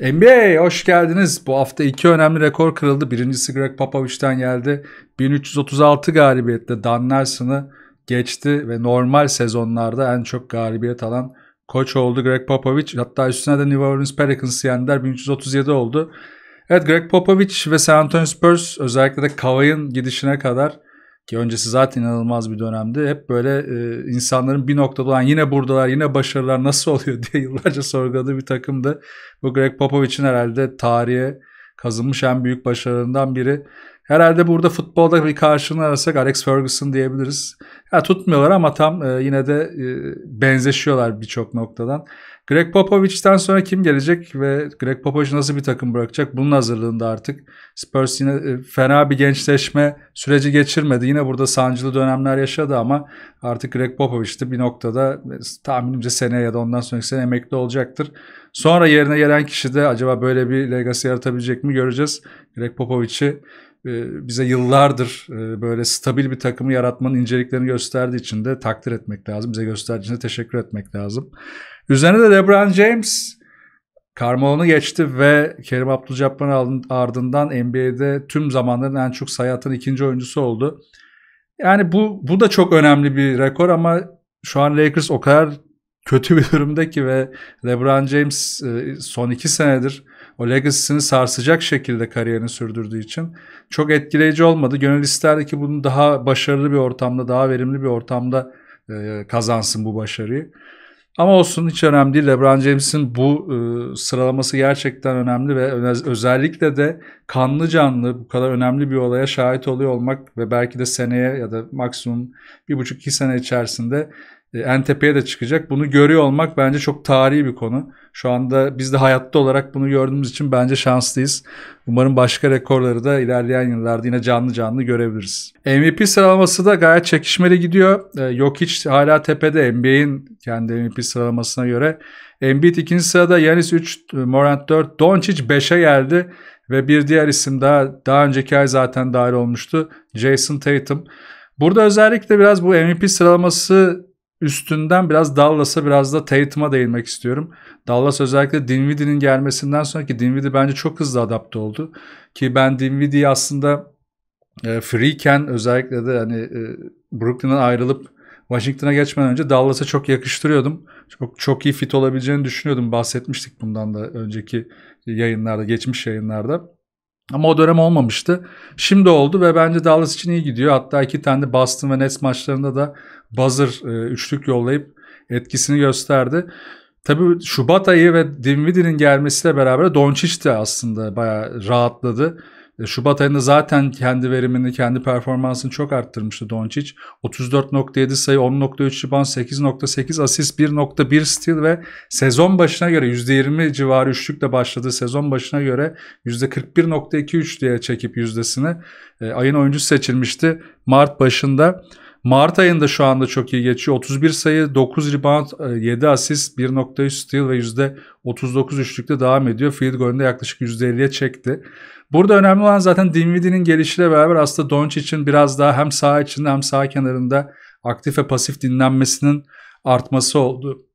NBA hoş geldiniz. Bu hafta iki önemli rekor kırıldı. Birincisi Greg Popovich'ten geldi. 1336 galibiyetle Dan Nelson'ı geçti ve normal sezonlarda en çok galibiyet alan koç oldu Greg Popovich. Hatta üstüne de New Orleans Pelicans'ı yendiler. 1337 oldu. Evet Greg Popovich ve San Antonio Spurs özellikle de Kavay'ın gidişine kadar ki öncesi zaten inanılmaz bir dönemdi. Hep böyle e, insanların bir noktada olan yine buradalar, yine başarılar nasıl oluyor diye yıllarca sorguladığı bir takımdı. Bu Greg Popovich'in herhalde tarihe kazınmış en büyük başarılarından biri. Herhalde burada futbolda bir karşılığını arasak Alex Ferguson diyebiliriz. Ya tutmuyorlar ama tam e, yine de e, benzeşiyorlar birçok noktadan. Greg Popovich'ten sonra kim gelecek ve Greg Popovich nasıl bir takım bırakacak? Bunun hazırlığında artık Spurs yine e, fena bir gençleşme süreci geçirmedi. Yine burada sancılı dönemler yaşadı ama artık Greg Popovich de bir noktada e, tahminimce seneye ya da ondan sonraki sene emekli olacaktır. Sonra yerine gelen kişi de acaba böyle bir legacy yaratabilecek mi göreceğiz. Greg Popovich'i ee, bize yıllardır e, böyle stabil bir takımı yaratmanın inceliklerini gösterdiği için de takdir etmek lazım. Bize gösterdiği için de teşekkür etmek lazım. Üzerine de LeBron James Carmelo'nu geçti ve Kerim Abdülcabbar'ın ardından NBA'de tüm zamanların en çok sayı atan ikinci oyuncusu oldu. Yani bu bu da çok önemli bir rekor ama şu an Lakers o kadar kötü bir durumda ki ve LeBron James e, son iki senedir o legacy'sini sarsacak şekilde kariyerini sürdürdüğü için çok etkileyici olmadı. Gönül isterdi ki bunu daha başarılı bir ortamda, daha verimli bir ortamda e, kazansın bu başarıyı. Ama olsun hiç önemli değil. LeBron James'in bu e, sıralaması gerçekten önemli ve özellikle de kanlı canlı bu kadar önemli bir olaya şahit oluyor olmak ve belki de seneye ya da maksimum bir buçuk iki sene içerisinde e, en tepeye de çıkacak. Bunu görüyor olmak bence çok tarihi bir konu. Şu anda biz de hayatta olarak bunu gördüğümüz için bence şanslıyız. Umarım başka rekorları da ilerleyen yıllarda yine canlı canlı görebiliriz. MVP sıralaması da gayet çekişmeli gidiyor. E, yok hiç hala tepede NBA'in kendi MVP sıralamasına göre. Embiid ikinci sırada, Yanis 3, e, Morant 4, Doncic 5'e geldi. Ve bir diğer isim daha, daha önceki ay zaten dahil olmuştu. Jason Tatum. Burada özellikle biraz bu MVP sıralaması üstünden biraz Dallas'a biraz da Tatum'a değinmek istiyorum. Dallas özellikle Dinwiddie'nin gelmesinden sonraki Dinwiddie bence çok hızlı adapte oldu. Ki ben Dinwiddie'yi aslında e, freeken özellikle de hani e, Brooklyn'den ayrılıp Washington'a geçmeden önce Dallas'a çok yakıştırıyordum. Çok çok iyi fit olabileceğini düşünüyordum. Bahsetmiştik bundan da önceki yayınlarda, geçmiş yayınlarda. Ama o dönem olmamıştı. Şimdi oldu ve bence Dallas için iyi gidiyor. Hatta iki tane de Boston ve Nets maçlarında da buzzer e, üçlük yollayıp etkisini gösterdi. Tabii Şubat ayı ve Dinwiddie'nin gelmesiyle beraber Doncic de aslında bayağı rahatladı. E, Şubat ayında zaten kendi verimini, kendi performansını çok arttırmıştı Doncic. 34.7 sayı, 10.3 riban, 8.8 asist, 1.1 steal ve sezon başına göre %20 civarı üçlükle başladığı sezon başına göre %41.23 diye çekip yüzdesini e, ayın oyuncusu seçilmişti Mart başında. Mart ayında şu anda çok iyi geçiyor. 31 sayı, 9 rebound, 7 e, asist, 1.3 steal ve %39 üçlükte devam ediyor. Field golünde yaklaşık %50'ye çekti. Burada önemli olan zaten Dinwiddie'nin gelişiyle beraber aslında Doncic'in biraz daha hem sağ içinde hem sağ kenarında aktif ve pasif dinlenmesinin artması oldu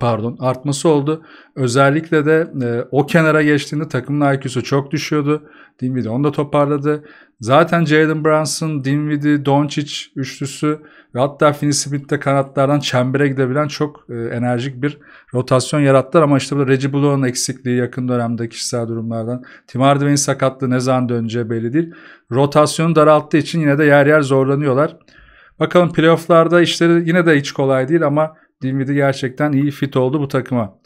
pardon artması oldu. Özellikle de e, o kenara geçtiğinde takımın IQ'su çok düşüyordu. Dinwiddie onu da toparladı. Zaten Jalen Brunson, Dinwiddie, Doncic üçlüsü ve hatta Finney Smith'te kanatlardan çembere gidebilen çok e, enerjik bir rotasyon yarattılar. Ama işte burada Reggie Bullock'un eksikliği yakın dönemde kişisel durumlardan. Tim Hardaway'in sakatlığı ne zaman döneceği belli değil. Rotasyonu daralttığı için yine de yer yer zorlanıyorlar. Bakalım playofflarda işleri yine de hiç kolay değil ama Dinwiddie gerçekten iyi fit oldu bu takıma.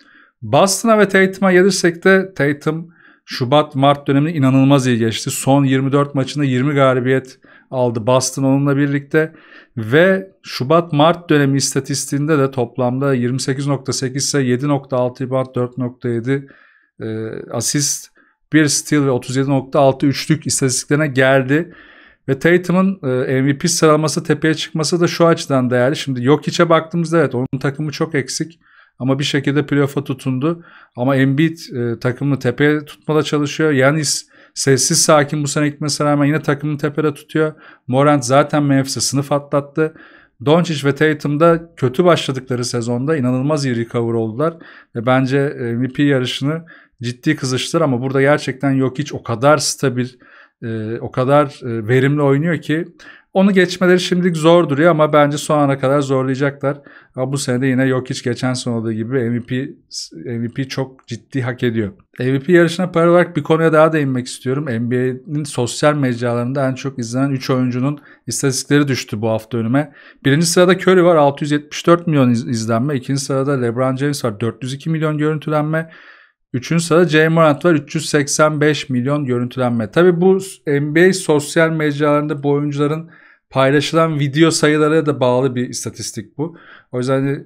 Boston'a ve Tatum'a gelirsek de Tatum Şubat-Mart dönemini inanılmaz iyi geçti. Son 24 maçında 20 galibiyet aldı Boston onunla birlikte ve Şubat-Mart dönemi istatistiğinde de toplamda 28.8 ise 7.6 rebound 4.7 e, asist 1 steal ve 37.6 üçlük istatistiklerine geldi. Ve Tatum'un e, MVP sıralaması tepeye çıkması da şu açıdan değerli. Şimdi yok içe baktığımızda evet onun takımı çok eksik. Ama bir şekilde playoff'a tutundu. Ama Embiid e, takımını tepeye tutmada çalışıyor. Yanis sessiz sakin bu sene gitmesine rağmen yine takımını tepede tutuyor. Morant zaten Memphis'e sınıf atlattı. Doncic ve da kötü başladıkları sezonda inanılmaz iyi recover oldular. Ve bence e, MVP yarışını ciddi kızıştır ama burada gerçekten yok hiç o kadar stabil e, o kadar e, verimli oynuyor ki onu geçmeleri şimdilik zor duruyor ama bence son ana kadar zorlayacaklar. Ama bu sene de yine yok hiç geçen sene olduğu gibi MVP MVP çok ciddi hak ediyor. MVP yarışına para olarak bir konuya daha değinmek istiyorum. NBA'nin sosyal mecralarında en çok izlenen 3 oyuncunun istatistikleri düştü bu hafta önüme. Birinci sırada Curry var 674 milyon izlenme. İkinci sırada LeBron James var 402 milyon görüntülenme. Üçüncü sırada J. Morant var. 385 milyon görüntülenme. Tabi bu NBA sosyal mecralarında bu oyuncuların paylaşılan video sayılarına da bağlı bir istatistik bu. O yüzden hani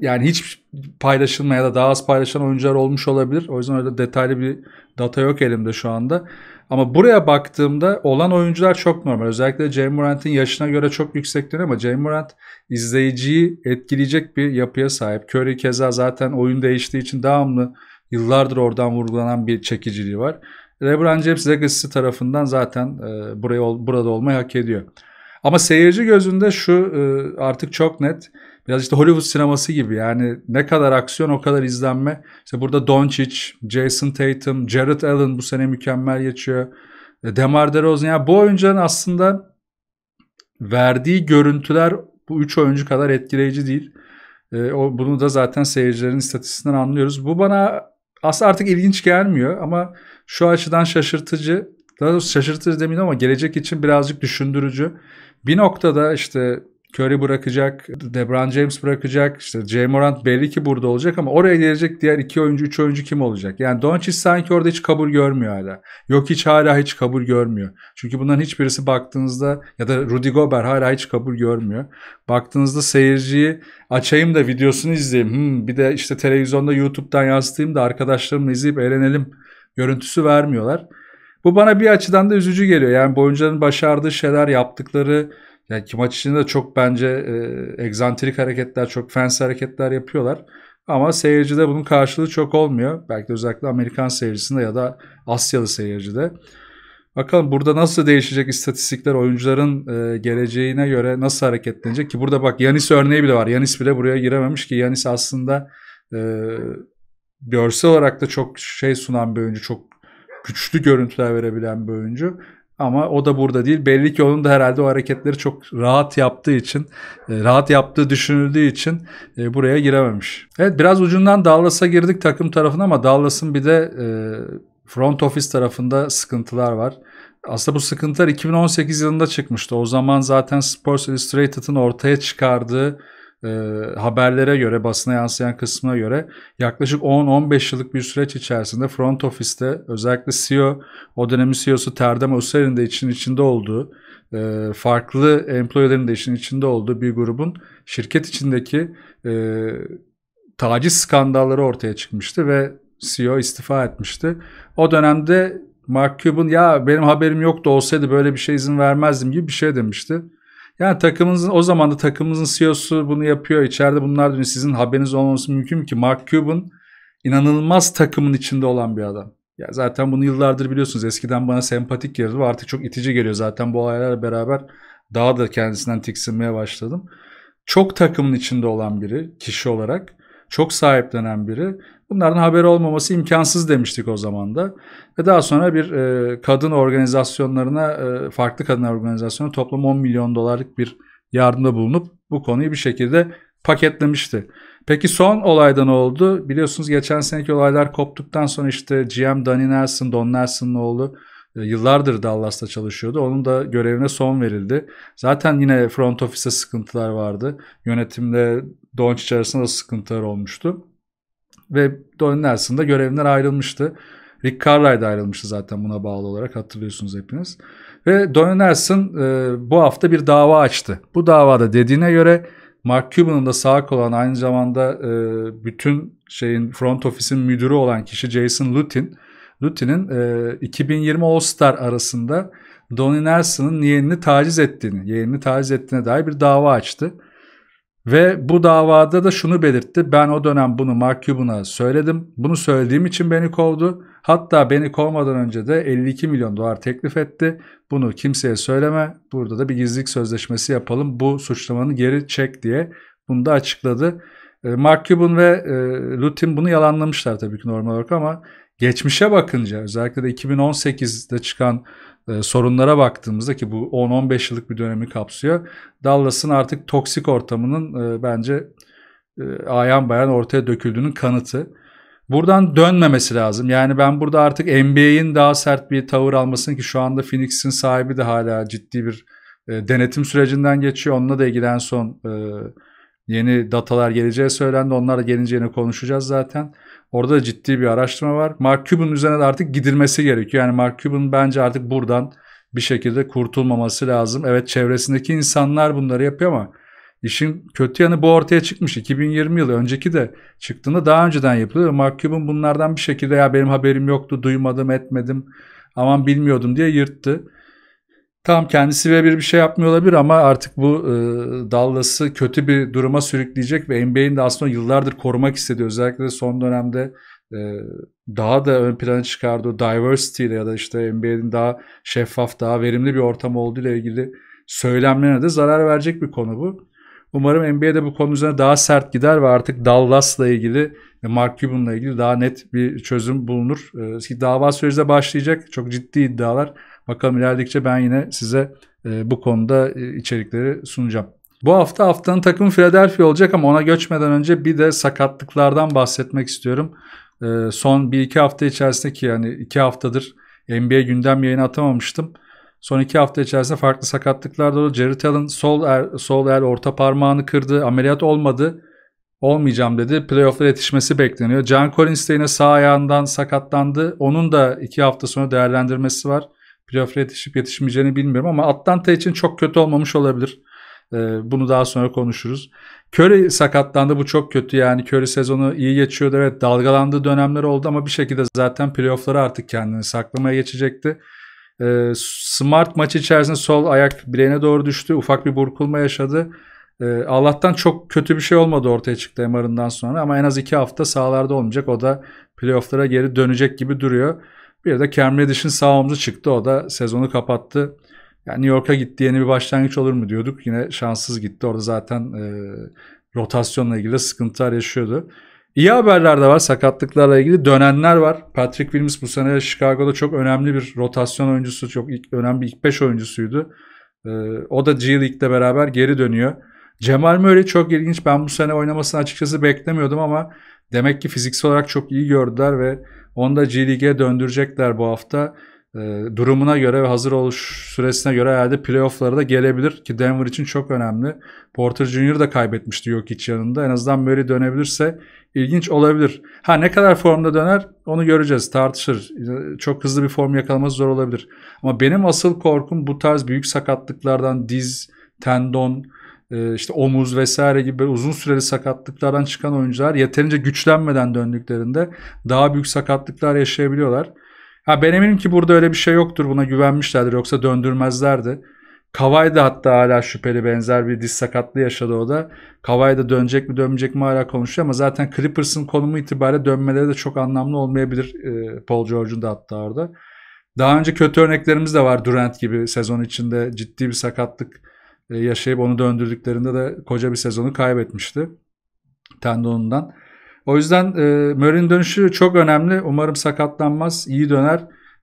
yani hiç paylaşılmaya da daha az paylaşan oyuncular olmuş olabilir. O yüzden öyle detaylı bir data yok elimde şu anda. Ama buraya baktığımda olan oyuncular çok normal. Özellikle Jay Morant'in yaşına göre çok yüksek değil ama Jay Morant izleyiciyi etkileyecek bir yapıya sahip. Curry keza zaten oyun değiştiği için devamlı yıllardır oradan vurgulanan bir çekiciliği var. LeBron James legacy tarafından zaten e, buraya burada olmayı hak ediyor. Ama seyirci gözünde şu e, artık çok net. Biraz işte Hollywood sineması gibi yani ne kadar aksiyon o kadar izlenme. İşte burada Doncic, Jason Tatum, Jared Allen bu sene mükemmel geçiyor. E, Demar DeRozan yani bu oyuncuların aslında verdiği görüntüler bu üç oyuncu kadar etkileyici değil. E, o, bunu da zaten seyircilerin istatistiğinden anlıyoruz. Bu bana aslında artık ilginç gelmiyor ama şu açıdan şaşırtıcı. Daha doğrusu şaşırtıcı demeyeyim ama gelecek için birazcık düşündürücü. Bir noktada işte Curry bırakacak, Debran James bırakacak, işte Jay Morant belli ki burada olacak ama oraya gelecek diğer iki oyuncu, üç oyuncu kim olacak? Yani Doncic sanki orada hiç kabul görmüyor hala. Yok hiç hala hiç kabul görmüyor. Çünkü bunların hiçbirisi baktığınızda ya da Rudy Gobert hala hiç kabul görmüyor. Baktığınızda seyirciyi açayım da videosunu izleyeyim. Hmm, bir de işte televizyonda YouTube'dan yansıtayım da arkadaşlarımla izleyip eğlenelim görüntüsü vermiyorlar. Bu bana bir açıdan da üzücü geliyor. Yani bu oyuncuların başardığı şeyler, yaptıkları yani ki maç içinde çok bence e, egzantrik hareketler, çok fans hareketler yapıyorlar. Ama seyircide bunun karşılığı çok olmuyor. Belki de özellikle Amerikan seyircisinde ya da Asyalı seyircide. Bakalım burada nasıl değişecek istatistikler oyuncuların e, geleceğine göre nasıl hareketlenecek ki burada bak Yanis örneği bile var. Yanis bile buraya girememiş ki Yanis aslında e, görsel olarak da çok şey sunan bir oyuncu, çok güçlü görüntüler verebilen bir oyuncu. Ama o da burada değil. Belli ki onun da herhalde o hareketleri çok rahat yaptığı için, e, rahat yaptığı düşünüldüğü için e, buraya girememiş. Evet biraz ucundan Dallas'a girdik takım tarafına ama Dallas'ın bir de e, front office tarafında sıkıntılar var. Aslında bu sıkıntılar 2018 yılında çıkmıştı. O zaman zaten Sports Illustrated'ın ortaya çıkardığı e, haberlere göre, basına yansıyan kısmına göre yaklaşık 10-15 yıllık bir süreç içerisinde front ofiste özellikle CEO, o dönemin CEO'su Terdem Öser'in de için içinde olduğu, e, farklı employerlerin de işin içinde olduğu bir grubun şirket içindeki e, taciz skandalları ortaya çıkmıştı ve CEO istifa etmişti. O dönemde Mark Cuban ya benim haberim yoktu olsaydı böyle bir şey izin vermezdim gibi bir şey demişti. Yani takımımızın o zaman da takımımızın CEO'su bunu yapıyor. İçeride bunlar dönüyor. Hani sizin haberiniz olmaması mümkün mü ki? Mark Cuban inanılmaz takımın içinde olan bir adam. Ya zaten bunu yıllardır biliyorsunuz. Eskiden bana sempatik geliyordu artık çok itici geliyor. Zaten bu olaylarla beraber daha da kendisinden tiksinmeye başladım. Çok takımın içinde olan biri kişi olarak. Çok sahiplenen biri Bunların haberi olmaması imkansız demiştik o zaman da. Ve daha sonra bir e, kadın organizasyonlarına, e, farklı kadın organizasyonu toplam 10 milyon dolarlık bir yardımda bulunup bu konuyu bir şekilde paketlemişti. Peki son olayda ne oldu? Biliyorsunuz geçen seneki olaylar koptuktan sonra işte GM Danny Nelson, Don Nelson'ın oğlu e, yıllardır Dallas'ta çalışıyordu. Onun da görevine son verildi. Zaten yine front office'e sıkıntılar vardı. Yönetimle Doncic arasında da sıkıntılar olmuştu ve Don Nelson da görevinden ayrılmıştı. Rick de ayrılmıştı zaten buna bağlı olarak hatırlıyorsunuz hepiniz. Ve Don Nelson e, bu hafta bir dava açtı. Bu davada dediğine göre Mark Cuban'ın da sağ olan aynı zamanda e, bütün şeyin front ofisin müdürü olan kişi Jason Lutin. Lutin'in e, 2020 All-Star arasında Donnie Nelson'ın yeğenini taciz ettiğini, yeğenini taciz ettiğine dair bir dava açtı. Ve bu davada da şunu belirtti. Ben o dönem bunu Mark Cuban'a söyledim. Bunu söylediğim için beni kovdu. Hatta beni kovmadan önce de 52 milyon dolar teklif etti. Bunu kimseye söyleme. Burada da bir gizlilik sözleşmesi yapalım. Bu suçlamanı geri çek diye bunu da açıkladı. E, Mark Cuban ve e, Lutin bunu yalanlamışlar tabii ki normal olarak ama geçmişe bakınca özellikle de 2018'de çıkan e, sorunlara baktığımızda ki bu 10-15 yıllık bir dönemi kapsıyor. Dallas'ın artık toksik ortamının e, bence e, ayan bayan ortaya döküldüğünün kanıtı. Buradan dönmemesi lazım. Yani ben burada artık NBA'in daha sert bir tavır almasını ki şu anda Phoenix'in sahibi de hala ciddi bir e, denetim sürecinden geçiyor. Onunla da en son e, yeni datalar geleceği söylendi. Onlar da gelince yine konuşacağız zaten. Orada da ciddi bir araştırma var. Mark Cuban üzerine de artık gidilmesi gerekiyor. Yani Mark Cuban bence artık buradan bir şekilde kurtulmaması lazım. Evet çevresindeki insanlar bunları yapıyor ama işin kötü yanı bu ortaya çıkmış. 2020 yılı önceki de çıktığında daha önceden yapılıyor. Mark Cuban bunlardan bir şekilde ya benim haberim yoktu, duymadım, etmedim, aman bilmiyordum diye yırttı. Tam kendisi birebir bir şey yapmıyor olabilir ama artık bu e, Dallas'ı kötü bir duruma sürükleyecek ve NBA'in de aslında yıllardır korumak istediği özellikle son dönemde e, daha da ön plana çıkardığı diversity ile ya da işte NBA'in daha şeffaf, daha verimli bir ortam olduğu ile ilgili söylemlerine de zarar verecek bir konu bu. Umarım NBA'de bu konu üzerine daha sert gider ve artık Dallas'la ilgili Mark Cuban'la ilgili daha net bir çözüm bulunur. Ee, dava süreci de başlayacak. Çok ciddi iddialar. Bakalım ilerledikçe ben yine size e, bu konuda e, içerikleri sunacağım. Bu hafta haftanın takım Philadelphia olacak ama ona göçmeden önce bir de sakatlıklardan bahsetmek istiyorum. Ee, son bir iki hafta içerisindeki yani iki haftadır NBA gündem yayını atamamıştım. Son iki hafta içerisinde farklı sakatlıklar da oldu. Jared Allen sol el, sol el orta parmağını kırdı. Ameliyat olmadı. Olmayacağım dedi. Playoff'lara yetişmesi bekleniyor. John Collins de yine sağ ayağından sakatlandı. Onun da iki hafta sonra değerlendirmesi var. Playoff'lara yetişip yetişmeyeceğini bilmiyorum ama Atlanta için çok kötü olmamış olabilir. Ee, bunu daha sonra konuşuruz. Curry sakatlandı bu çok kötü yani Curry sezonu iyi geçiyordu evet dalgalandığı dönemler oldu ama bir şekilde zaten playofflara artık kendini saklamaya geçecekti. Ee, smart maç içerisinde sol ayak bileğine doğru düştü. Ufak bir burkulma yaşadı. Ee, Allah'tan çok kötü bir şey olmadı ortaya çıktı MR'ından sonra ama en az iki hafta sahalarda olmayacak. O da playofflara geri dönecek gibi duruyor. Bir de Cam Reddish'in sağ omzu çıktı. O da sezonu kapattı. Yani New York'a gitti yeni bir başlangıç olur mu diyorduk. Yine şanssız gitti. Orada zaten e, rotasyonla ilgili sıkıntılar yaşıyordu. İyi haberler de var. Sakatlıklarla ilgili dönenler var. Patrick Williams bu sene Chicago'da çok önemli bir rotasyon oyuncusu. Çok ilk, önemli ilk 5 oyuncusuydu. Ee, o da G League'de beraber geri dönüyor. Cemal Murray çok ilginç. Ben bu sene oynamasını açıkçası beklemiyordum ama demek ki fiziksel olarak çok iyi gördüler ve onu da G League'e döndürecekler bu hafta e, durumuna göre ve hazır oluş süresine göre herhalde playoff'lara da gelebilir ki Denver için çok önemli. Porter Jr. da kaybetmişti yok iç yanında. En azından Murray dönebilirse ilginç olabilir. Ha ne kadar formda döner onu göreceğiz tartışır. Ee, çok hızlı bir form yakalaması zor olabilir. Ama benim asıl korkum bu tarz büyük sakatlıklardan diz, tendon, e, işte omuz vesaire gibi uzun süreli sakatlıklardan çıkan oyuncular yeterince güçlenmeden döndüklerinde daha büyük sakatlıklar yaşayabiliyorlar. Ha ben eminim ki burada öyle bir şey yoktur. Buna güvenmişlerdir yoksa döndürmezlerdi. Kavay da hatta hala şüpheli benzer bir diz sakatlığı yaşadı o da. Kavay da dönecek mi dönmeyecek mi hala konuşuyor ama zaten Clippers'ın konumu itibariyle dönmeleri de çok anlamlı olmayabilir e, Paul George'un da hatta orada. Daha önce kötü örneklerimiz de var Durant gibi sezon içinde ciddi bir sakatlık e, yaşayıp onu döndürdüklerinde de koca bir sezonu kaybetmişti tendonundan. O yüzden e, Murray'in dönüşü çok önemli. Umarım sakatlanmaz, iyi döner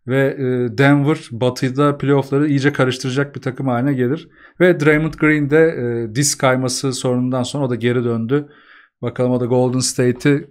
ve e, Denver batıda playoffları iyice karıştıracak bir takım haline gelir. Ve Draymond Green de e, diz kayması sorunundan sonra o da geri döndü. Bakalım o da Golden State'i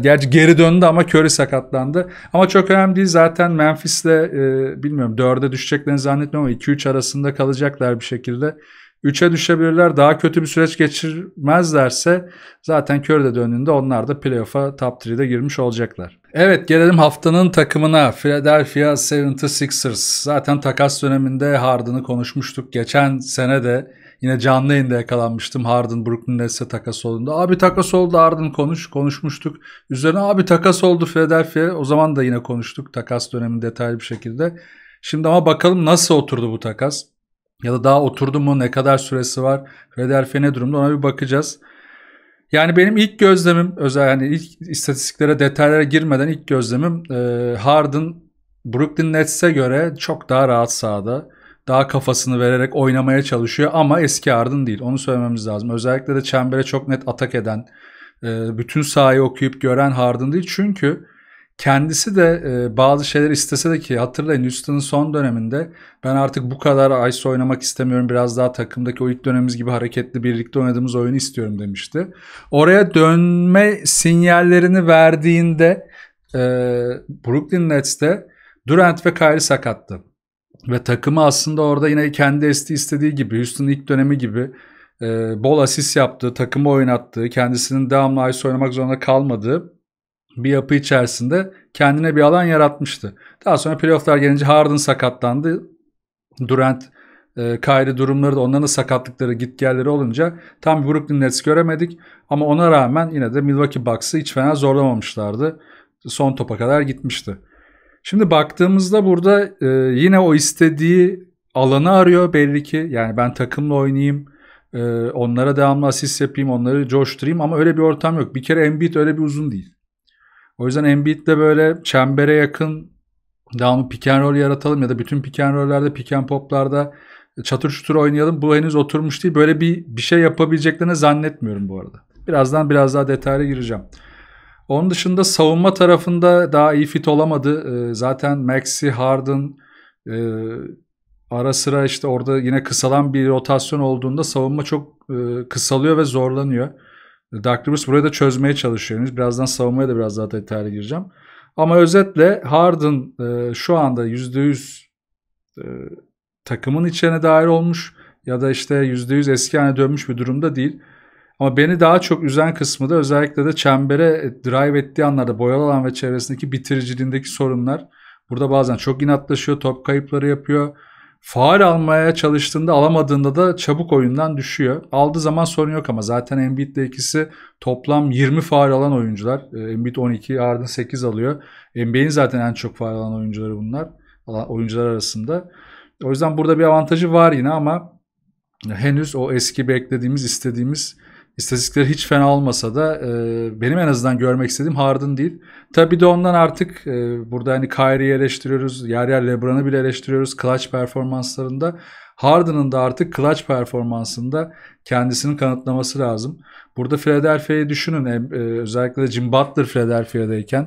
Gerçi geri döndü ama Curry sakatlandı. Ama çok önemli değil zaten Memphis'le e, bilmiyorum dörde düşeceklerini zannetmiyorum ama 2-3 arasında kalacaklar bir şekilde. 3'e düşebilirler. Daha kötü bir süreç geçirmezlerse zaten Curry'de döndüğünde onlar da playoff'a top 3'de girmiş olacaklar. Evet gelelim haftanın takımına Philadelphia 76ers. Zaten takas döneminde Harden'ı konuşmuştuk. Geçen sene de yine canlı yayında yakalanmıştım Harden Brooklyn Nets'e takas olduğunda. Abi takas oldu Harden konuş konuşmuştuk. Üzerine abi takas oldu Philadelphia. O zaman da yine konuştuk takas dönemi detaylı bir şekilde. Şimdi ama bakalım nasıl oturdu bu takas. Ya da daha oturdu mu ne kadar süresi var? Philadelphia ne durumda ona bir bakacağız. Yani benim ilk gözlemim özel yani ilk istatistiklere detaylara girmeden ilk gözlemim e, Harden Brooklyn Nets'e göre çok daha rahat sahada. Daha kafasını vererek oynamaya çalışıyor ama eski Harden değil. Onu söylememiz lazım. Özellikle de çembere çok net atak eden, e, bütün sahayı okuyup gören Harden değil. Çünkü Kendisi de e, bazı şeyler istese de ki hatırlayın Houston'ın son döneminde ben artık bu kadar ISO oynamak istemiyorum. Biraz daha takımdaki o ilk dönemimiz gibi hareketli birlikte oynadığımız oyunu istiyorum demişti. Oraya dönme sinyallerini verdiğinde e, Brooklyn Nets'te Durant ve Kyrie sakattı. Ve takımı aslında orada yine kendi esti istediği gibi Houston'ın ilk dönemi gibi e, bol asist yaptığı, takımı oynattığı, kendisinin devamlı ISO oynamak zorunda kalmadığı bir yapı içerisinde kendine bir alan yaratmıştı. Daha sonra playofflar gelince Harden sakatlandı. Durant, e, Kyrie durumları da onların da sakatlıkları gelleri olunca tam bir Brooklyn Nets göremedik. Ama ona rağmen yine de Milwaukee Bucks'ı hiç fena zorlamamışlardı. Son topa kadar gitmişti. Şimdi baktığımızda burada e, yine o istediği alanı arıyor belli ki. Yani ben takımla oynayayım. E, onlara devamlı asist yapayım. Onları coşturayım. Ama öyle bir ortam yok. Bir kere Embiid öyle bir uzun değil. O yüzden Embiid de böyle çembere yakın devamlı pick and roll yaratalım ya da bütün pick and roll'lerde pick and pop'larda e, çatır çutur oynayalım. Bu henüz oturmuş değil. Böyle bir bir şey yapabileceklerini zannetmiyorum bu arada. Birazdan biraz daha detaylı gireceğim. Onun dışında savunma tarafında daha iyi fit olamadı. E, zaten Maxi, Harden e, ara sıra işte orada yine kısalan bir rotasyon olduğunda savunma çok kısalıyor ve zorlanıyor. Dark Bruce burayı da çözmeye çalışıyoruz. Birazdan savunmaya da biraz daha detaylı gireceğim. Ama özetle Harden e, şu anda %100 e, takımın içine dahil olmuş ya da işte %100 eski haline dönmüş bir durumda değil. Ama beni daha çok üzen kısmı da özellikle de çembere drive ettiği anlarda boyalı alan ve çevresindeki bitiriciliğindeki sorunlar. Burada bazen çok inatlaşıyor, top kayıpları yapıyor. Faal almaya çalıştığında alamadığında da çabuk oyundan düşüyor. Aldığı zaman sorun yok ama zaten Embiid'le ikisi toplam 20 faal alan oyuncular. Ee, Embiid 12, Harden 8 alıyor. NBA'in zaten en çok faal alan oyuncuları bunlar. Oyuncular arasında. O yüzden burada bir avantajı var yine ama henüz o eski beklediğimiz, istediğimiz İstatistikleri hiç fena olmasa da e, benim en azından görmek istediğim Harden değil. Tabi de ondan artık e, burada hani Kyrie'yi eleştiriyoruz, yer yer LeBron'u bile eleştiriyoruz clutch performanslarında. Harden'ın da artık clutch performansında kendisini kanıtlaması lazım. Burada Philadelphia'yı düşünün. E, özellikle Jim Butler Philadelphia'dayken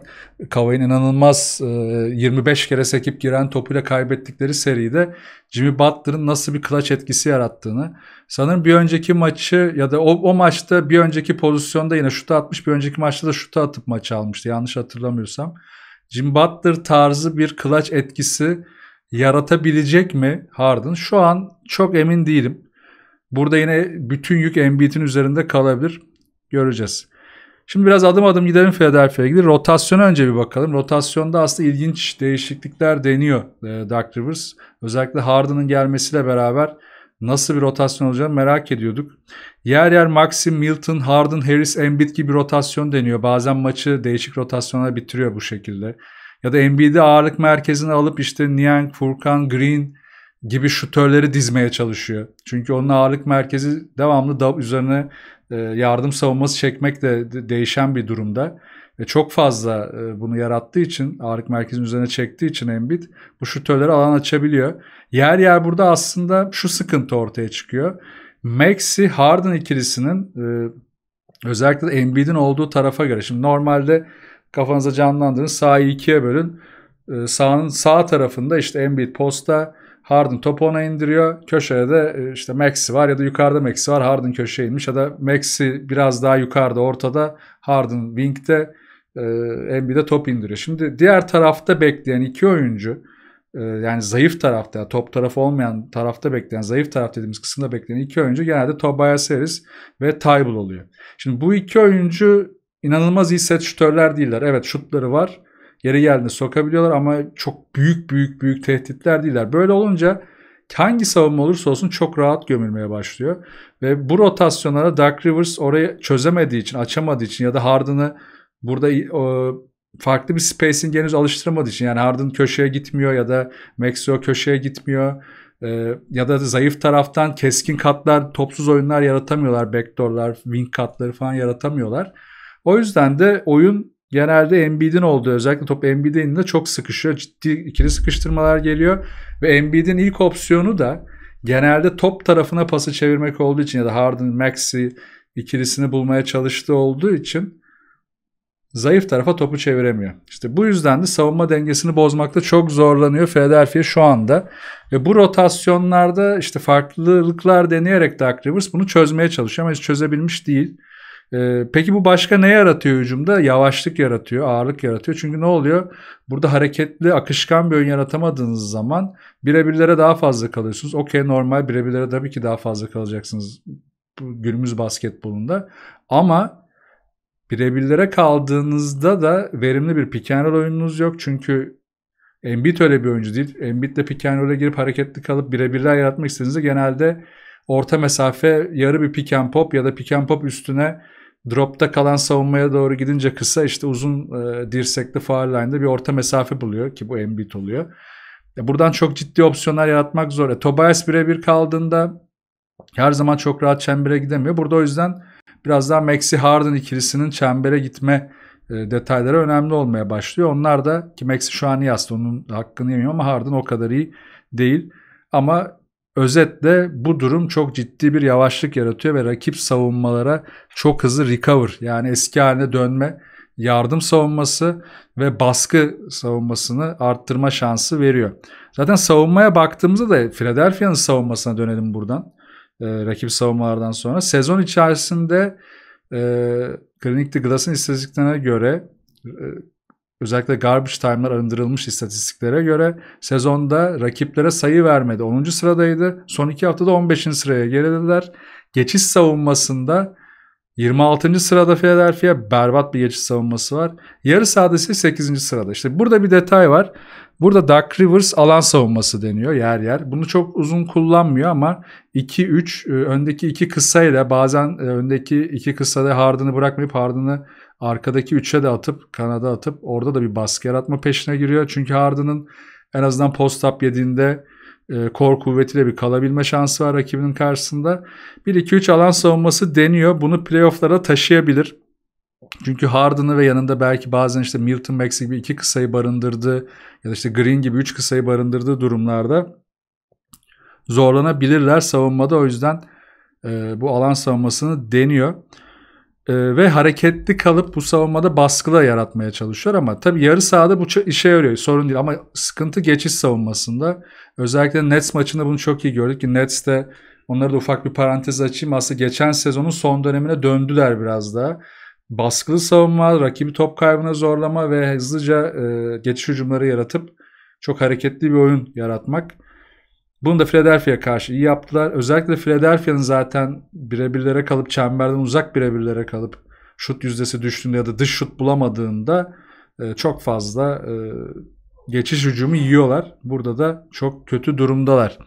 Kavay'ın inanılmaz e, 25 kere sekip giren topuyla kaybettikleri seride Jimmy Butler'ın nasıl bir clutch etkisi yarattığını. Sanırım bir önceki maçı ya da o, o maçta bir önceki pozisyonda yine şutu atmış. Bir önceki maçta da şutu atıp maçı almıştı yanlış hatırlamıyorsam. Jim Butler tarzı bir clutch etkisi yaratabilecek mi Harden? Şu an çok emin değilim. Burada yine bütün yük Embiid'in üzerinde kalabilir. Göreceğiz. Şimdi biraz adım adım gidelim Philadelphia'ya gidelim. Rotasyona önce bir bakalım. Rotasyonda aslında ilginç değişiklikler deniyor e, Dark Rivers. Özellikle Harden'ın gelmesiyle beraber nasıl bir rotasyon olacağını merak ediyorduk. Yer yer Maxim, Milton, Harden, Harris, Embiid gibi rotasyon deniyor. Bazen maçı değişik rotasyonlar bitiriyor bu şekilde. Ya da NBA'de ağırlık merkezine alıp işte Niang, Furkan, Green, gibi şutörleri dizmeye çalışıyor. Çünkü onun ağırlık merkezi devamlı dav üzerine e, yardım savunması çekmek de değişen bir durumda. ve çok fazla e, bunu yarattığı için, ağırlık merkezinin üzerine çektiği için Embiid bu şutörleri alan açabiliyor. Yer yer burada aslında şu sıkıntı ortaya çıkıyor. Maxi Harden ikilisinin e, özellikle Embiid'in olduğu tarafa göre. Şimdi normalde kafanıza canlandırın sahayı ikiye bölün. Sağın sağ tarafında işte Embiid posta, Harden topu ona indiriyor. Köşede de e, işte Maxi var ya da yukarıda Maxi var. Harden köşeye inmiş ya da Maxi biraz daha yukarıda ortada. Harden wing'de e, Embiid'e top indiriyor. Şimdi diğer tarafta bekleyen iki oyuncu e, yani zayıf tarafta yani top tarafı olmayan tarafta bekleyen zayıf taraf dediğimiz kısımda bekleyen iki oyuncu genelde Tobias Harris ve Tybal oluyor. Şimdi bu iki oyuncu inanılmaz iyi set şutörler değiller. Evet şutları var yeri geldiğinde sokabiliyorlar ama çok büyük büyük büyük tehditler değiller. Böyle olunca hangi savunma olursa olsun çok rahat gömülmeye başlıyor. Ve bu rotasyonlara Dark Rivers orayı çözemediği için, açamadığı için ya da Harden'ı burada o, farklı bir spacing henüz alıştırmadığı için yani Harden köşeye gitmiyor ya da Maxwell köşeye gitmiyor e, ya da zayıf taraftan keskin katlar, topsuz oyunlar yaratamıyorlar. Backdoor'lar, wing katları falan yaratamıyorlar. O yüzden de oyun genelde Embiid'in olduğu özellikle top Embiid'in elinde çok sıkışıyor. Ciddi ikili sıkıştırmalar geliyor ve Embiid'in ilk opsiyonu da genelde top tarafına pası çevirmek olduğu için ya da Harden, Maxi ikilisini bulmaya çalıştığı olduğu için zayıf tarafa topu çeviremiyor. İşte bu yüzden de savunma dengesini bozmakta çok zorlanıyor Philadelphia şu anda. Ve bu rotasyonlarda işte farklılıklar deneyerek Dark Rivers bunu çözmeye çalışıyor ama hiç çözebilmiş değil. Ee, peki bu başka ne yaratıyor hücumda? Yavaşlık yaratıyor, ağırlık yaratıyor. Çünkü ne oluyor? Burada hareketli, akışkan bir oyun yaratamadığınız zaman birebirlere daha fazla kalıyorsunuz. Okey normal birebirlere tabii ki daha fazla kalacaksınız günümüz basketbolunda. Ama birebirlere kaldığınızda da verimli bir pick and roll oyununuz yok. Çünkü Embiid öyle bir oyuncu değil. Embiid'le pick and roll'e girip hareketli kalıp birebirler yaratmak istediğinizde genelde orta mesafe yarı bir pick and pop ya da pick and pop üstüne dropta kalan savunmaya doğru gidince kısa işte uzun e, dirsekli foul line'da bir orta mesafe buluyor ki bu Embiid oluyor. E, buradan çok ciddi opsiyonlar yaratmak zor. E, Tobias birebir kaldığında her zaman çok rahat çembere gidemiyor. Burada o yüzden biraz daha Maxi Harden ikilisinin çembere gitme e, detayları önemli olmaya başlıyor. Onlar da ki Maxi şu an iyi aslında onun hakkını yemiyor ama Harden o kadar iyi değil. Ama Özetle bu durum çok ciddi bir yavaşlık yaratıyor ve rakip savunmalara çok hızlı recover yani eski haline dönme, yardım savunması ve baskı savunmasını arttırma şansı veriyor. Zaten savunmaya baktığımızda da Philadelphia'nın savunmasına dönelim buradan. E, rakip savunmalardan sonra. Sezon içerisinde e, Clinic de Glass'ın istatistiklerine göre e, Özellikle garbage time'lar arındırılmış istatistiklere göre sezonda rakiplere sayı vermedi. 10. sıradaydı. Son 2 haftada 15. sıraya gerilediler. Geçiş savunmasında 26. sırada Philadelphia berbat bir geçiş savunması var. Yarı sahada ise 8. sırada. İşte burada bir detay var. Burada Dark Rivers alan savunması deniyor yer yer. Bunu çok uzun kullanmıyor ama 2-3 e, öndeki iki kısa ile bazen e, öndeki iki kısa da Harden'ı bırakmayıp Harden'ı Arkadaki 3'e de atıp kanada atıp orada da bir baskı yaratma peşine giriyor. Çünkü Harden'ın en azından post-up yediğinde e, kor kuvvetiyle bir kalabilme şansı var rakibinin karşısında. 1-2-3 alan savunması deniyor. Bunu playofflara taşıyabilir. Çünkü Harden'ı ve yanında belki bazen işte Milton Max gibi iki kısayı barındırdığı ya da işte Green gibi üç kısayı barındırdığı durumlarda zorlanabilirler savunmada. O yüzden e, bu alan savunmasını deniyor e, ve hareketli kalıp bu savunmada baskıda yaratmaya çalışıyor ama tabi yarı sahada bu işe yarıyor sorun değil ama sıkıntı geçiş savunmasında özellikle Nets maçında bunu çok iyi gördük ki Nets'te onları da ufak bir parantez açayım aslında geçen sezonun son dönemine döndüler biraz daha baskılı savunma, rakibi top kaybına zorlama ve hızlıca e, geçiş hücumları yaratıp çok hareketli bir oyun yaratmak bunu da Philadelphia'ya karşı iyi yaptılar. Özellikle Philadelphia'nın zaten birebirlere kalıp çemberden uzak birebirlere kalıp şut yüzdesi düştüğünde ya da dış şut bulamadığında e, çok fazla e, geçiş hücumu yiyorlar. Burada da çok kötü durumdalar.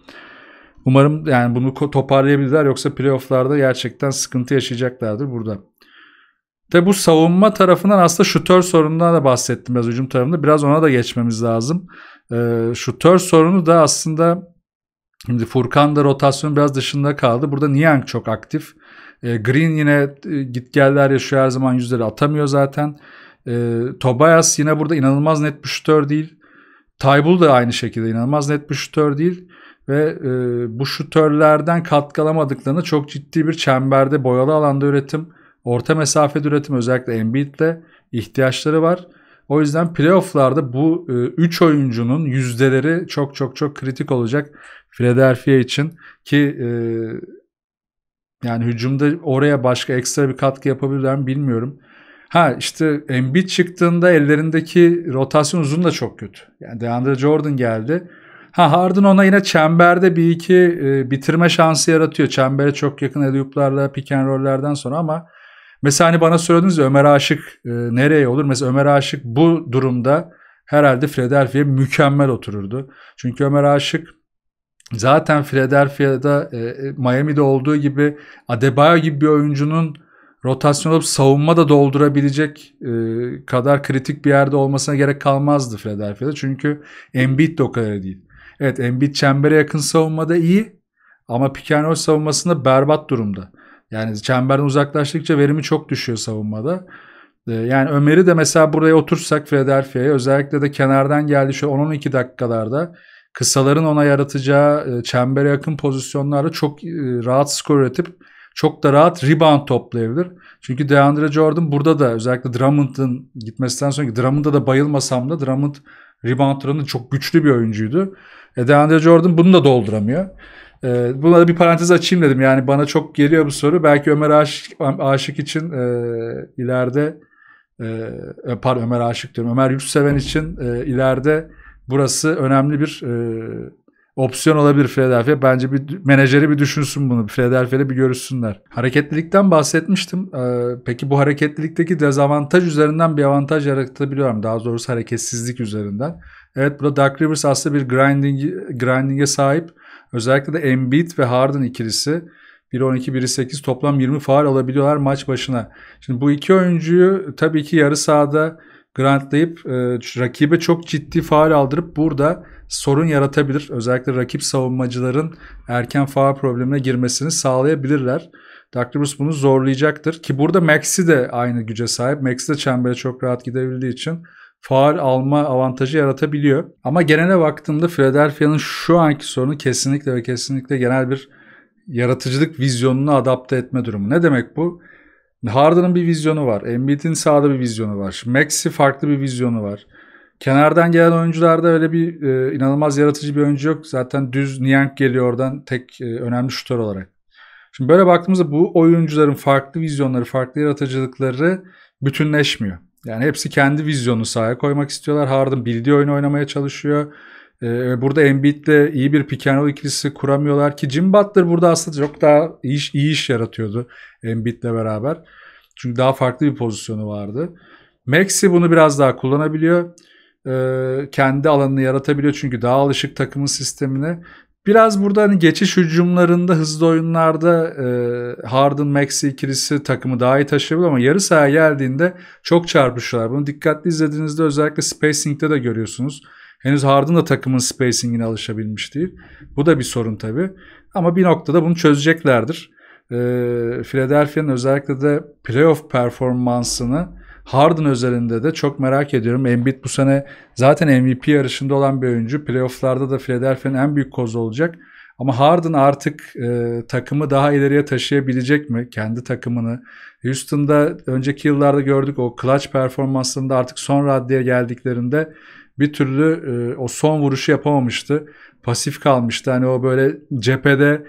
Umarım yani bunu toparlayabilirler yoksa playofflarda gerçekten sıkıntı yaşayacaklardır burada. Ve bu savunma tarafından aslında şutör sorunundan da bahsettim biraz hücum tarafında. Biraz ona da geçmemiz lazım. E, şutör sorunu da aslında Şimdi Furkan da rotasyon biraz dışında kaldı. Burada Niang çok aktif. E, Green yine e, gitgeller yaşıyor her zaman yüzleri atamıyor zaten. E, Tobias yine burada inanılmaz net bir şutör değil. Taybul da aynı şekilde inanılmaz net bir şutör değil. Ve e, bu şutörlerden katkalamadıklarını çok ciddi bir çemberde boyalı alanda üretim, orta mesafe üretim özellikle Embiid'le ihtiyaçları var. O yüzden playofflarda bu 3 e, oyuncunun yüzdeleri çok çok çok kritik olacak. Philadelphia için ki e, yani hücumda oraya başka ekstra bir katkı yapabilirler mi bilmiyorum. Ha işte Embiid çıktığında ellerindeki rotasyon uzun da çok kötü. Yani DeAndre Jordan geldi. Ha Harden ona yine çemberde bir iki e, bitirme şansı yaratıyor. Çembere çok yakın eduplarla, pick and roll'lerden sonra ama mesela hani bana söylediniz ya Ömer Aşık e, nereye olur? Mesela Ömer Aşık bu durumda herhalde Philadelphia mükemmel otururdu. Çünkü Ömer Aşık zaten Philadelphia'da e, e, Miami'de olduğu gibi Adebayo gibi bir oyuncunun rotasyon olup savunma da doldurabilecek e, kadar kritik bir yerde olmasına gerek kalmazdı Philadelphia'da. Çünkü Embiid de o kadar değil. Evet Embiid çembere yakın savunmada iyi ama Pikenrol savunmasında berbat durumda. Yani çemberden uzaklaştıkça verimi çok düşüyor savunmada. E, yani Ömer'i de mesela buraya otursak Philadelphia'ya özellikle de kenardan geldi şu 10-12 dakikalarda kısaların ona yaratacağı e, çembere yakın pozisyonlarda çok e, rahat skor üretip çok da rahat rebound toplayabilir. Çünkü DeAndre Jordan burada da özellikle Drummond'ın gitmesinden sonra Drummond'a da bayılmasam da Drummond reboundlarında çok güçlü bir oyuncuydu. E DeAndre Jordan bunu da dolduramıyor. E, buna da bir parantez açayım dedim. Yani bana çok geliyor bu soru. Belki Ömer Aşık, Aşık için e, ileride e, e pardon Ömer Aşık diyorum. Ömer Yurtseven için e, ileride Burası önemli bir e, opsiyon olabilir Philadelphia. Bence bir menajeri bir düşünsün bunu. Philadelphia'yla bir görüşsünler. Hareketlilikten bahsetmiştim. Ee, peki bu hareketlilikteki dezavantaj üzerinden bir avantaj yaratabiliyor muyum? Daha doğrusu hareketsizlik üzerinden. Evet burada Dark Rivers aslında bir grinding grinding'e sahip. Özellikle de Embiid ve Harden ikilisi. 1-12, 1-8 toplam 20 faal alabiliyorlar maç başına. Şimdi bu iki oyuncuyu tabii ki yarı sahada grantlayıp e, rakibe çok ciddi faal aldırıp burada sorun yaratabilir. Özellikle rakip savunmacıların erken faal problemine girmesini sağlayabilirler. Dr. Bruce bunu zorlayacaktır. Ki burada Max'i de aynı güce sahip. Max'i de çembere çok rahat gidebildiği için faal alma avantajı yaratabiliyor. Ama genele baktığımda Philadelphia'nın şu anki sorunu kesinlikle ve kesinlikle genel bir yaratıcılık vizyonunu adapte etme durumu. Ne demek bu? Harden'ın bir vizyonu var. Embiid'in sağda bir vizyonu var. Maxi farklı bir vizyonu var. Kenardan gelen oyuncularda öyle bir e, inanılmaz yaratıcı bir oyuncu yok. Zaten düz Niang geliyor oradan tek e, önemli şutör olarak. Şimdi böyle baktığımızda bu oyuncuların farklı vizyonları, farklı yaratıcılıkları bütünleşmiyor. Yani hepsi kendi vizyonunu sahaya koymak istiyorlar. Harden bildiği oyunu oynamaya çalışıyor. Ee, burada Embiid'le iyi bir pick and roll ikilisi kuramıyorlar ki Jim Butler burada aslında çok daha iyi iş, iyi iş yaratıyordu Embiid'le beraber. Çünkü daha farklı bir pozisyonu vardı. Maxi bunu biraz daha kullanabiliyor. Ee, kendi alanını yaratabiliyor çünkü daha alışık takımın sistemine. Biraz burada hani geçiş hücumlarında, hızlı oyunlarda e, Harden, Maxi ikilisi takımı daha iyi taşıyabilir ama yarı sahaya geldiğinde çok çarpışıyorlar. Bunu dikkatli izlediğinizde özellikle spacing'de de görüyorsunuz. Henüz Harden da takımın spacing'ine alışabilmiş değil. Bu da bir sorun tabii. Ama bir noktada bunu çözeceklerdir. E, Philadelphia'nın özellikle de playoff performansını Harden özelinde de çok merak ediyorum. Embiid bu sene zaten MVP yarışında olan bir oyuncu. Playoff'larda da Philadelphia'nın en büyük kozu olacak. Ama Harden artık e, takımı daha ileriye taşıyabilecek mi? Kendi takımını. Houston'da önceki yıllarda gördük o clutch performanslarında artık son raddeye geldiklerinde bir türlü e, o son vuruşu yapamamıştı. Pasif kalmıştı. Hani o böyle cephede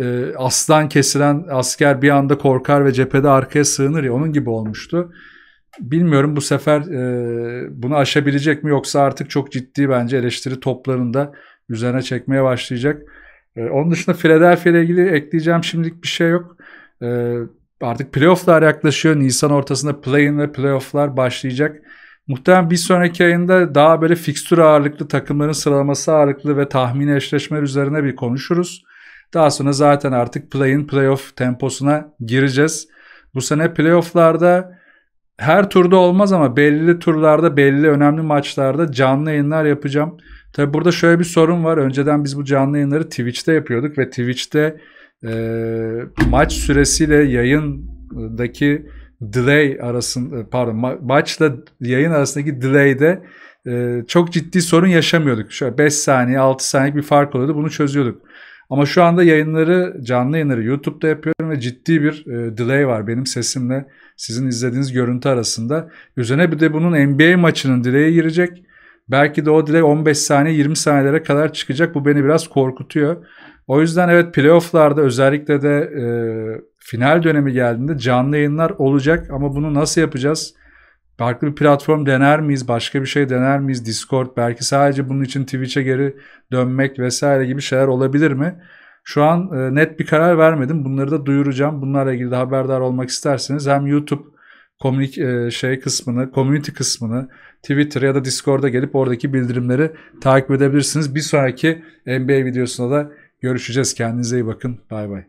e, aslan kesilen asker bir anda korkar ve cephede arkaya sığınır ya onun gibi olmuştu. Bilmiyorum bu sefer e, bunu aşabilecek mi yoksa artık çok ciddi bence eleştiri toplarında üzerine çekmeye başlayacak. E, onun dışında Philadelphia ile ilgili ekleyeceğim şimdilik bir şey yok. E, artık playofflar yaklaşıyor. Nisan ortasında play-in ve playofflar başlayacak. Muhtemelen bir sonraki ayında daha böyle fikstür ağırlıklı, takımların sıralaması ağırlıklı ve tahmini eşleşmeler üzerine bir konuşuruz. Daha sonra zaten artık play-in, play-off temposuna gireceğiz. Bu sene play-offlarda her turda olmaz ama belli turlarda, belli önemli maçlarda canlı yayınlar yapacağım. Tabi burada şöyle bir sorun var. Önceden biz bu canlı yayınları Twitch'te yapıyorduk ve Twitch'te e, maç süresiyle yayındaki delay arasın e, pardon ma maçla yayın arasındaki delay'de e, çok ciddi sorun yaşamıyorduk. Şöyle 5 saniye 6 saniye bir fark oluyordu bunu çözüyorduk. Ama şu anda yayınları canlı yayınları YouTube'da yapıyorum ve ciddi bir e, delay var benim sesimle sizin izlediğiniz görüntü arasında. Üzerine bir de bunun NBA maçının delay'e girecek. Belki de o delay 15 saniye 20 saniyelere kadar çıkacak. Bu beni biraz korkutuyor. O yüzden evet playofflarda özellikle de e, final dönemi geldiğinde canlı yayınlar olacak ama bunu nasıl yapacağız? Farklı bir platform dener miyiz? Başka bir şey dener miyiz? Discord belki sadece bunun için Twitch'e geri dönmek vesaire gibi şeyler olabilir mi? Şu an e, net bir karar vermedim. Bunları da duyuracağım. Bunlarla ilgili de haberdar olmak isterseniz hem YouTube komünik e, şey kısmını, community kısmını Twitter ya da Discord'a gelip oradaki bildirimleri takip edebilirsiniz. Bir sonraki NBA videosunda da görüşeceğiz. Kendinize iyi bakın. Bay bay.